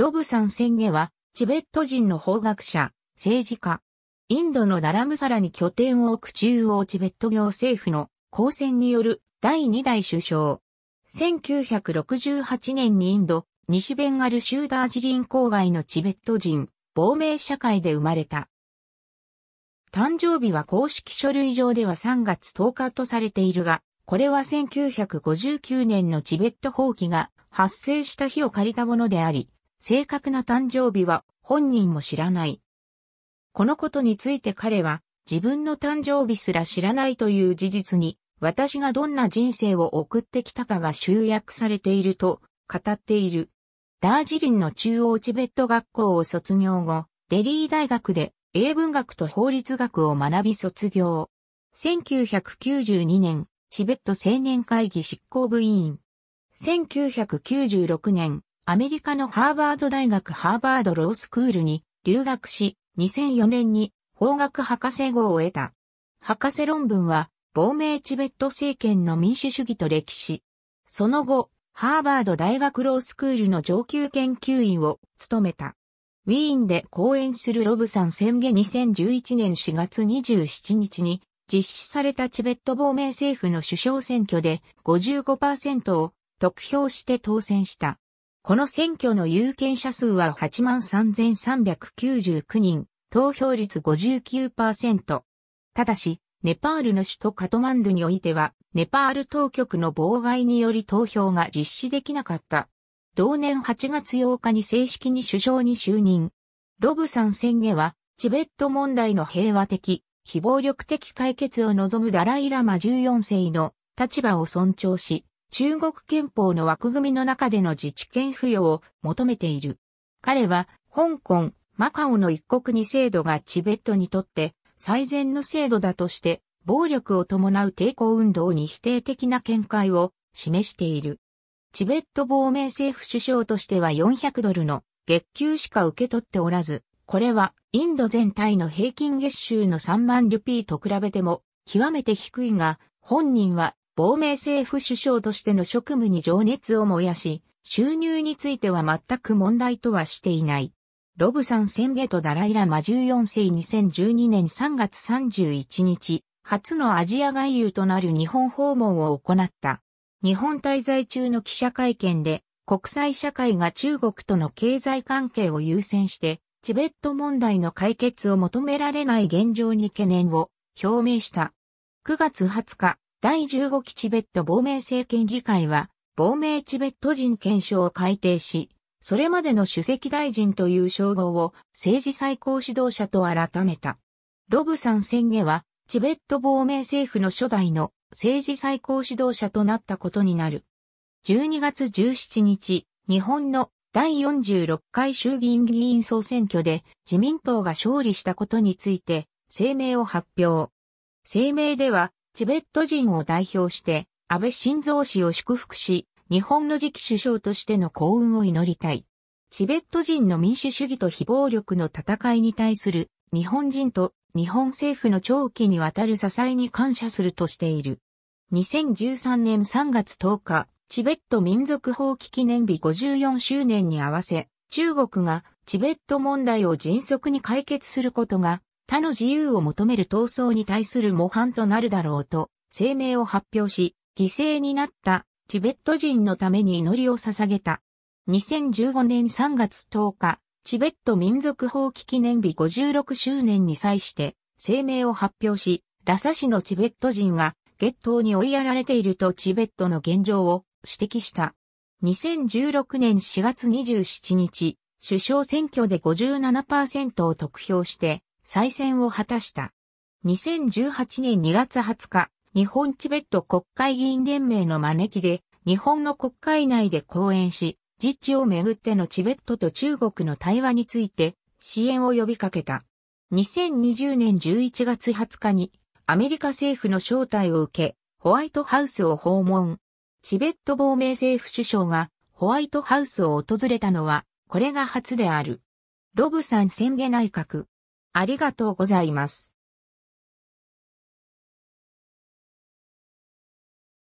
ロブサン宣言は、チベット人の法学者、政治家。インドのダラムサラに拠点を置く中央チベット行政府の公選による第2代首相。1968年にインド、西ベンガル州ダージリン郊外のチベット人、亡命社会で生まれた。誕生日は公式書類上では3月10日とされているが、これは1959年のチベット放棄が発生した日を借りたものであり、正確な誕生日は本人も知らない。このことについて彼は自分の誕生日すら知らないという事実に私がどんな人生を送ってきたかが集約されていると語っている。ダージリンの中央チベット学校を卒業後、デリー大学で英文学と法律学を学び卒業。1992年、チベット青年会議執行部委員。1996年、アメリカのハーバード大学ハーバードロースクールに留学し、2004年に法学博士号を得た。博士論文は、亡命チベット政権の民主主義と歴史。その後、ハーバード大学ロースクールの上級研究員を務めた。ウィーンで講演するロブさん宣言2011年4月27日に実施されたチベット亡命政府の首相選挙で55%を得票して当選した。この選挙の有権者数は83,399人、投票率59%。ただし、ネパールの首都カトマンドにおいては、ネパール当局の妨害により投票が実施できなかった。同年8月8日に正式に首相に就任。ロブさん宣言は、チベット問題の平和的、非暴力的解決を望むダライラマ14世の立場を尊重し、中国憲法の枠組みの中での自治権付与を求めている。彼は、香港、マカオの一国二制度がチベットにとって最善の制度だとして、暴力を伴う抵抗運動に否定的な見解を示している。チベット亡命政府首相としては400ドルの月給しか受け取っておらず、これはインド全体の平均月収の3万ルピーと比べても極めて低いが、本人は亡命政府首相としての職務に情熱を燃やし、収入については全く問題とはしていない。ロブさん宣言とダライラマ14世2012年3月31日、初のアジア外遊となる日本訪問を行った。日本滞在中の記者会見で、国際社会が中国との経済関係を優先して、チベット問題の解決を求められない現状に懸念を表明した。9月20日、第15期チベット亡命政権議会は、亡命チベット人憲章を改定し、それまでの主席大臣という称号を政治最高指導者と改めた。ロブさん宣言は、チベット亡命政府の初代の政治最高指導者となったことになる。12月17日、日本の第46回衆議院議員総選挙で自民党が勝利したことについて声明を発表。声明ではチベット人を代表して、安倍晋三氏を祝福し、日本の次期首相としての幸運を祈りたい。チベット人の民主主義と非暴力の戦いに対する日本人と日本政府の長期にわたる支えに感謝するとしている。2013年3月10日、チベット民族放棄記念日54周年に合わせ、中国がチベット問題を迅速に解決することが他の自由を求める闘争に対する模範となるだろうと声明を発表し、犠牲になったチベット人のために祈りを捧げた。2015年3月10日、チベット民族法記記念日56周年に際して声明を発表し、ラサ市のチベット人が月頭に追いやられているとチベットの現状を指摘した。2016年4月27日、首相選挙で57%を得票して、再選を果たした。2018年2月20日、日本チベット国会議員連盟の招きで、日本の国会内で講演し、自治をめぐってのチベットと中国の対話について支援を呼びかけた。2020年11月20日にアメリカ政府の招待を受け、ホワイトハウスを訪問。チベット亡命政府首相がホワイトハウスを訪れたのはこれが初である。ロブさん宣言内閣。ありがとうございます。